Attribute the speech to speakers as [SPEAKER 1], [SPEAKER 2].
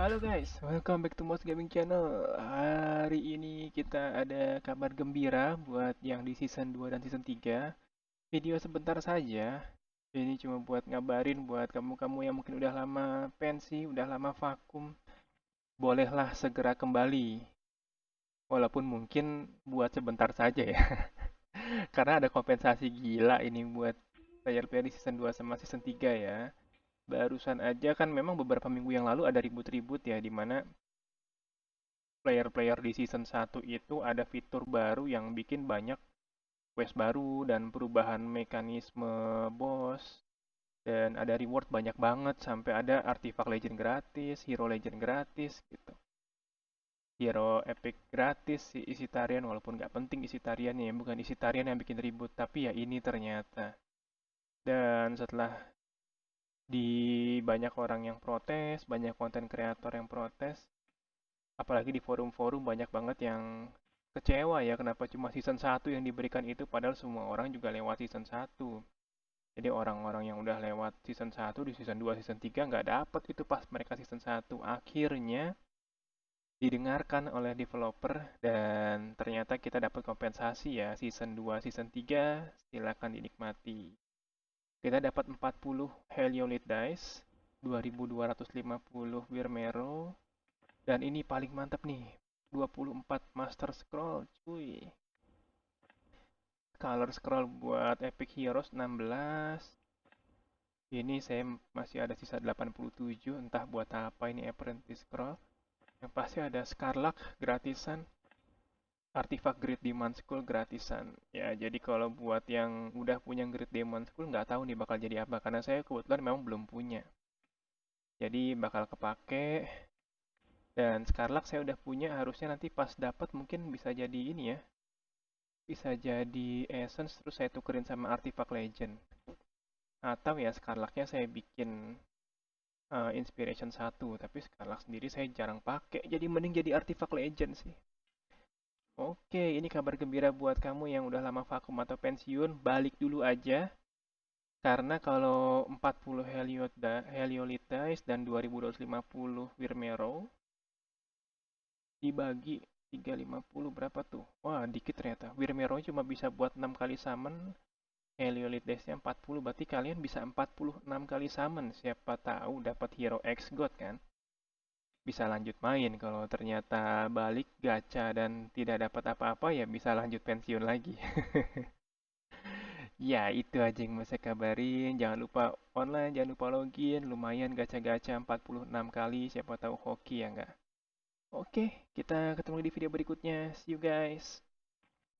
[SPEAKER 1] Halo guys, welcome back to Most Gaming Channel Hari ini kita ada kabar gembira buat yang di season 2 dan season 3 Video sebentar saja Ini cuma buat ngabarin buat kamu-kamu yang mungkin udah lama pensi, udah lama vakum Bolehlah segera kembali walaupun mungkin buat sebentar saja ya. Karena ada kompensasi gila ini buat player player di season 2 sama season 3 ya. Barusan aja kan memang beberapa minggu yang lalu ada ribut-ribut ya dimana player-player di season 1 itu ada fitur baru yang bikin banyak quest baru dan perubahan mekanisme boss dan ada reward banyak banget sampai ada artifact legend gratis, hero legend gratis gitu. Hero Epic gratis si isi tarian walaupun nggak penting isi tariannya ya, bukan isi tarian yang bikin ribut tapi ya ini ternyata dan setelah di banyak orang yang protes banyak konten kreator yang protes apalagi di forum-forum banyak banget yang kecewa ya kenapa cuma season 1 yang diberikan itu padahal semua orang juga lewat season 1 jadi orang-orang yang udah lewat season 1 di season 2 season 3 nggak dapet itu pas mereka season 1 akhirnya didengarkan oleh developer dan ternyata kita dapat kompensasi ya season 2, season 3 silakan dinikmati. Kita dapat 40 Heliolite Dice, 2250 Beer dan ini paling mantap nih, 24 Master Scroll cuy. Color Scroll buat Epic Heroes 16, ini saya masih ada sisa 87, entah buat apa ini Apprentice Scroll yang pasti ada Scarlet gratisan artifak Great Demon School gratisan ya jadi kalau buat yang udah punya Great Demon School nggak tahu nih bakal jadi apa karena saya kebetulan memang belum punya jadi bakal kepake dan Scarlet saya udah punya harusnya nanti pas dapat mungkin bisa jadi ini ya bisa jadi essence terus saya tukerin sama artifak legend atau ya Scarlaknya saya bikin uh, Inspiration 1, tapi sekarang sendiri saya jarang pakai, jadi mending jadi Artifact Legend sih. Oke, ini kabar gembira buat kamu yang udah lama vakum atau pensiun, balik dulu aja. Karena kalau 40 Heliolitis dan 2250 Wirmero dibagi 350 berapa tuh? Wah, dikit ternyata. Wirmero cuma bisa buat 6 kali summon, Eliolith desnya 40, berarti kalian bisa 46 kali summon. Siapa tahu dapat hero X God kan? Bisa lanjut main, kalau ternyata balik gacha dan tidak dapat apa-apa ya bisa lanjut pensiun lagi. ya itu aja yang mau saya kabarin, jangan lupa online, jangan lupa login, lumayan gacha-gacha 46 kali, siapa tahu hoki ya enggak. Oke, kita ketemu di video berikutnya. See you guys.